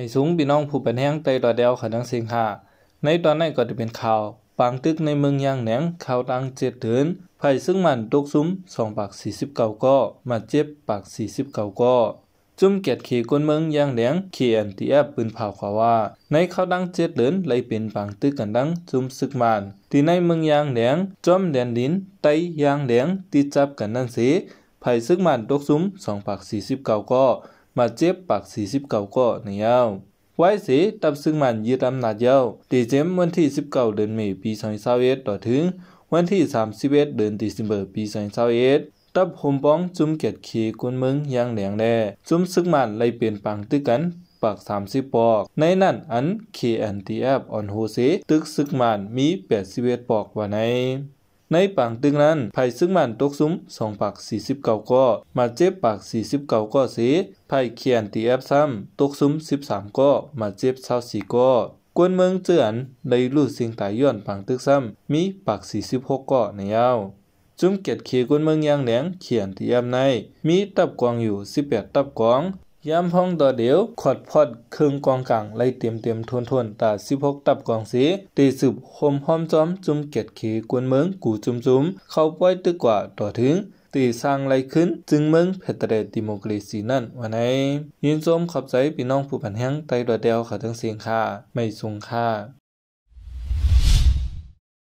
ในสูงพี่น้องผู้เป็นแห้งไตต่อเดียวขันังเสียงหาในตอนนั้นก็จะเป็นข่าวปางตึกในเมืองยางแหนงข่าวดังเจ็ดเดือนไผซึ่งมันตกซุ้มสองปากสสี่ิบเก้าก็มาเจ็บปากสสี่ิบเก้าก็จุ่มเกียดขี่ก้นเมืองยางแหลงเขียนที่แอบปืนเผาขวาว่าในข่าวดังเจ็ดเดือนไลเป็นปางตึกกันดังจุ้มซึกมันที่ในเมืองยางแหลงจอมแดนดินไตยางแหลงตีจับกันนั่นสิไผซึ่งมันตกซุ้มสองปากสสี่ิบเก็มาเจ็บปาก 49ก็ในยาวไว้สิ ตับซึ่งมันยึดอำนาจยาวตีเจมวันที่ 19 เดือนเมษปี2021ต่อถึงวันที่ 31 เดือนตุลาคมปี2021ตับห่มป้องจุ่มเกียดขีกวนมึงยังแลงแน่จุ่มซึงมันไลเปลี่ยนปังตึกกัน ปาก 30 ปอก ในนั้นอัน KNTF on Jose ตึกซึกมันมี81ปอกว่าในในปางตึงนั้นไผซึ่งมันตกซุ้มสองปาก49ก่อมาเจ็บปาก49ก่อเสไผเขียนตีแอปซ้ำตกซุ้ม 13ก่อมาเจ็บ24ก่อกวนเมืองเจือนในรู้สิงตายย้อนปางตึกซ้ำ มีปาก46ก่อในยาวจุ้มเกตเขกวนเมืองยางแหลงเขียนที่แอมในมีตับกวางอยู่18ตับกวางย้ำห้องต่อเดียวขอดพอดครึ่งกองกลางไล่เตรียมเตรียมทวนทวนตาหกตับกองสี ตีสืบคมห้อมจอมจุ่มเกตเดขีกวนเมืองกูจุ่มจุมเข้าป้อยตึกกว่าต่อถึงตีสร้างไรขึ้นจึงเมืองเพตเรดิโมกรีสีนั่นวันไหนยินสมขอบใจพี่น้องผู้ผันแห้งไตดอเดียวเขาทั้งเสียงค่าไม่สูงค่า